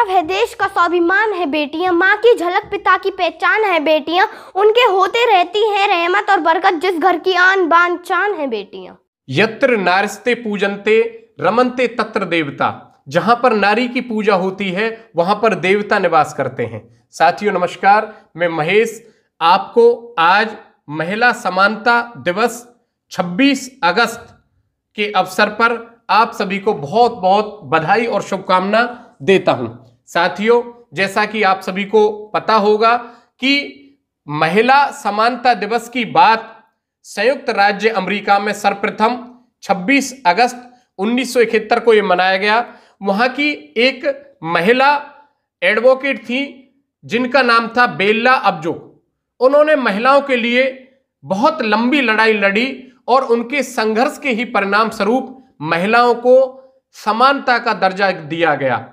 गौरव है देश का स्वाभिमान है बेटियां माँ की झलक पिता की पहचान है बेटियां उनके होते रहती हैं रहमत और बरकत जिस घर की आन बान चान है बेटियां यत्र नारिस्ते पूजनते रमनते तत्र देवता जहां पर नारी की पूजा होती है वहां पर देवता निवास करते हैं साथियों नमस्कार मैं महेश आपको आज महिला समानता दिवस 26 अगस्त के अवसर पर आप सभी को बहुत बहुत बधाई और शुभकामना देता हूं साथियों जैसा कि आप सभी को पता होगा कि महिला समानता दिवस की बात संयुक्त राज्य अमेरिका में सर्वप्रथम 26 अगस्त उन्नीस को यह मनाया गया वहां की एक महिला एडवोकेट थी जिनका नाम था बेल्ला अब्जो उन्होंने महिलाओं के लिए बहुत लंबी लड़ाई लड़ी और उनके संघर्ष के ही परिणाम स्वरूप महिलाओं को समानता का दर्जा दिया गया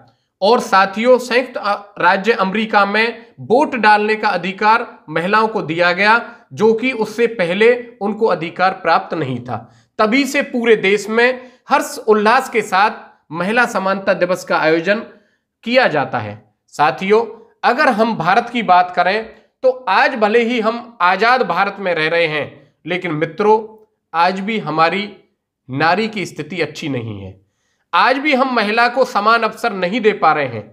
और साथियों संयुक्त राज्य अमेरिका में वोट डालने का अधिकार महिलाओं को दिया गया जो कि उससे पहले उनको अधिकार प्राप्त नहीं था तभी से पूरे देश में हर्ष उल्लास के साथ महिला समानता दिवस का आयोजन किया जाता है साथियों अगर हम भारत की बात करें तो आज भले ही हम आज़ाद भारत में रह रहे हैं लेकिन मित्रों आज भी हमारी नारी की स्थिति अच्छी नहीं है आज भी हम महिला को समान अवसर नहीं दे पा रहे हैं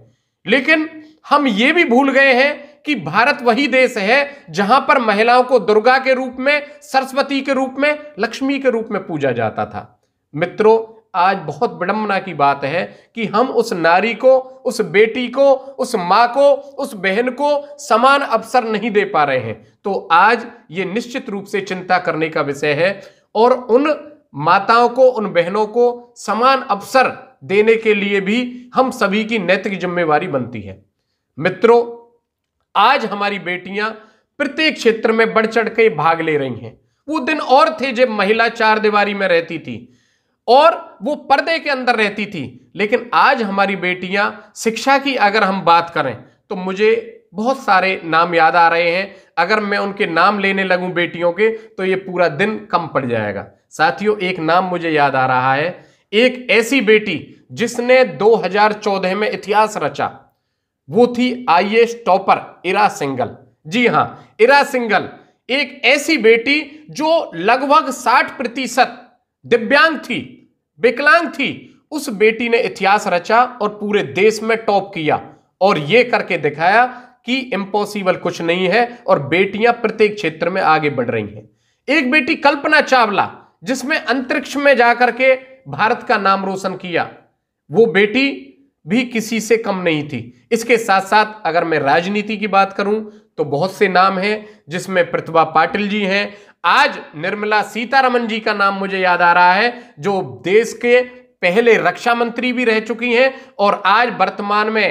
लेकिन हम ये भी भूल गए हैं कि भारत वही देश है जहां पर महिलाओं को दुर्गा के रूप में सरस्वती के रूप में लक्ष्मी के रूप में पूजा जाता था मित्रों आज बहुत विडम्बना की बात है कि हम उस नारी को उस बेटी को उस माँ को उस बहन को समान अवसर नहीं दे पा रहे हैं तो आज ये निश्चित रूप से चिंता करने का विषय है और उन माताओं को उन बहनों को समान अवसर देने के लिए भी हम सभी की नैतिक जिम्मेवारी बनती है मित्रों आज हमारी बेटियां प्रत्येक क्षेत्र में बढ़ चढ़ के भाग ले रही हैं वो दिन और थे जब महिला चार दीवारी में रहती थी और वो पर्दे के अंदर रहती थी लेकिन आज हमारी बेटियां शिक्षा की अगर हम बात करें तो मुझे बहुत सारे नाम याद आ रहे हैं अगर मैं उनके नाम लेने लगूं बेटियों के तो ये पूरा दिन कम पड़ जाएगा साथियों एक नाम मुझे याद आ रहा है एक ऐसी बेटी जिसने 2014 में इतिहास रचा वो थी IAS topper Ira Singhal जी हां इरा सिंगल एक ऐसी बेटी जो लगभग 60 प्रतिशत दिव्यांग थी विकलांग थी उस बेटी ने इतिहास रचा और पूरे देश में टॉप किया और यह करके दिखाया कि इंपॉसिबल कुछ नहीं है और बेटियां प्रत्येक क्षेत्र में आगे बढ़ रही हैं एक बेटी कल्पना चावला जिसमें अंतरिक्ष में जाकर के भारत का नाम रोशन किया वो बेटी भी किसी से कम नहीं थी इसके साथ साथ अगर मैं राजनीति की बात करूं तो बहुत से नाम हैं जिसमें प्रतिभा पाटिल जी हैं आज निर्मला सीतारमन जी का नाम मुझे याद आ रहा है जो देश के पहले रक्षा मंत्री भी रह चुकी हैं और आज वर्तमान में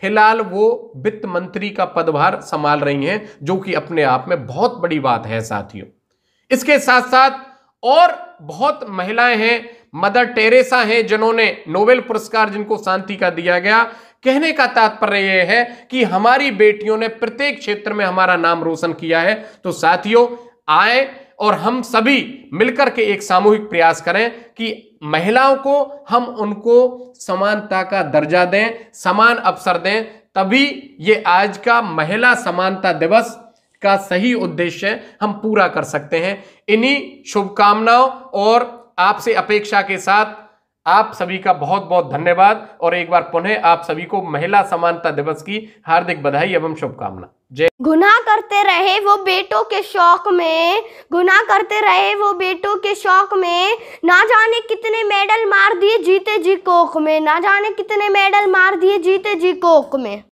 फिलहाल वो वित्त मंत्री का पदभार संभाल रही हैं जो कि अपने आप में बहुत बड़ी बात है साथियों इसके साथ साथ और बहुत महिलाएं हैं मदर टेरेसा हैं जिन्होंने नोबेल पुरस्कार जिनको शांति का दिया गया कहने का तात्पर्य यह है कि हमारी बेटियों ने प्रत्येक क्षेत्र में हमारा नाम रोशन किया है तो साथियों आए और हम सभी मिलकर के एक सामूहिक प्रयास करें कि महिलाओं को हम उनको समानता का दर्जा दें समान अवसर दें तभी ये आज का महिला समानता दिवस का सही उद्देश्य हम पूरा कर सकते हैं इन्हीं शुभकामनाओं और आपसे अपेक्षा के साथ आप सभी का बहुत बहुत धन्यवाद और एक बार पुनः आप सभी को महिला समानता दिवस की हार्दिक बधाई एवं शुभकामना जय गुना करते रहे वो बेटों के शौक में गुना करते रहे वो बेटों के शौक में ना जाने कितने मेडल मार दिए जीते जी कोक में ना जाने कितने मेडल मार दिए जीते जी कोक में